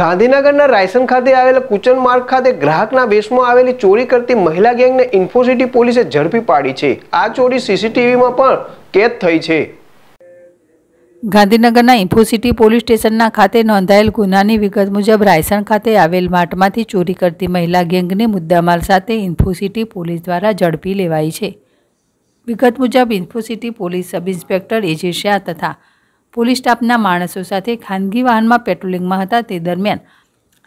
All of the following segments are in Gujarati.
ગાંધીનગરના રાયસન ખાતે આવેલા કુચન માર્ગ ખાતે ગ્રાહકના વેશમાં આવેલી ચોરી કરતી મહિલા ગેંગને ઇન્ફોસિટી પોલીસે ઝડપી પાડી છે આ ચોરી સીસીટીવીમાં પણ કેદ થઈ છે ગાંધીનગરના ઇન્ફોસિટી પોલીસ સ્ટેશનના ખાતે નોંધાયેલ ગુનાની વિગત મુજબ રાયસણ ખાતે આવેલ માર્ટમાંથી ચોરી કરતી મહિલા ગેંગને મુદ્દામાલ સાથે ઇન્ફોસિટી પોલીસ દ્વારા ઝડપી લેવાઈ છે વિગત મુજબ Infocity police sub inspector A J Shah તથા પોલીસ સ્ટાફના માણસો સાથે ખાનગી વાહનમાં પેટ્રોલિંગમાં હતા તે દરમિયાન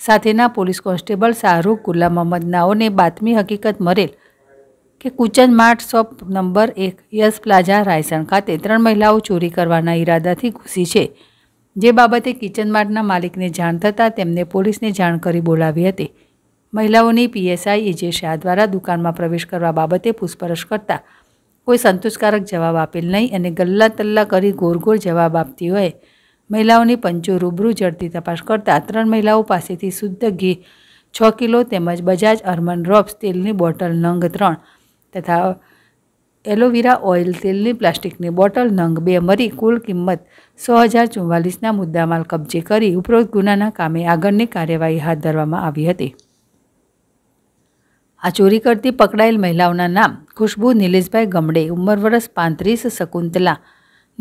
સાથેના પોલીસ કોન્સ્ટેબલ શાહરૂખ ગુલામ મોહમ્મદ નાઓને બાતમી હકીકત મળેલ કે કુચન માર્ટ શોપ નંબર એક યસ પ્લાઝા રાયસણ ખાતે ત્રણ મહિલાઓ ચોરી કરવાના ઈરાદાથી ઘૂસી છે જે બાબતે કિચન માર્ટના માલિકને જાણ થતાં તેમને પોલીસને જાણ કરી બોલાવી હતી મહિલાઓની પીએસઆઈ એજે શાહ દ્વારા દુકાનમાં પ્રવેશ કરવા બાબતે પૂછપરછ કરતાં કોઈ સંતોષકારક જવાબ આપેલ નહીં અને ગલ્લા તલ્લા કરી ગોરગોર જવાબ આપતી હોય મહિલાઓની પંચો રૂબરૂ જડતી તપાસ કરતાં ત્રણ મહિલાઓ પાસેથી શુદ્ધ ઘી છ કિલો તેમજ બજાજ અર્મન રોબ્સ તેલની બોટલ નંગ ત્રણ તથા એલોવેરા ઓઇલ તેલની પ્લાસ્ટિકની બોટલ નંગ બે મરી કુલ કિંમત સો હજાર ચુમ્માલીસના મુદ્દામાલ કબજે કરી ઉપરોક્ત ગુનાના કામે આગળની કાર્યવાહી હાથ ધરવામાં આવી હતી આ ચોરી કરતી પકડાયેલ મહિલાઓના નામ ખુશ્બુ નિલેશભાઈ ગમડે ઉંમર વરસ પાંત્રીસ શકુંતલા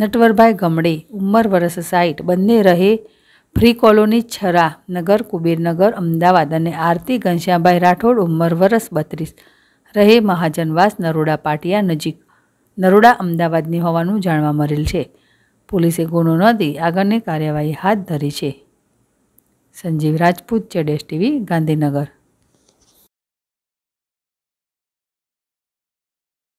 નટવરભાઈ ગમડે ઉંમર વરસ સાઠ બંને રહે ફ્રી કોલોની છરા નગર કુબેરનગર અમદાવાદ અને આરતી ઘનશ્યામભાઈ રાઠોડ ઉંમર વરસ બત્રીસ રહે મહાજનવાસ નરોડા પાટિયા નજીક નરોડા અમદાવાદની હોવાનું જાણવા મળેલ છે પોલીસે ગુનો નોંધી આગળની કાર્યવાહી હાથ ધરી છે સંજીવ રાજપૂત ચેડેશ ટીવી ગાંધીનગર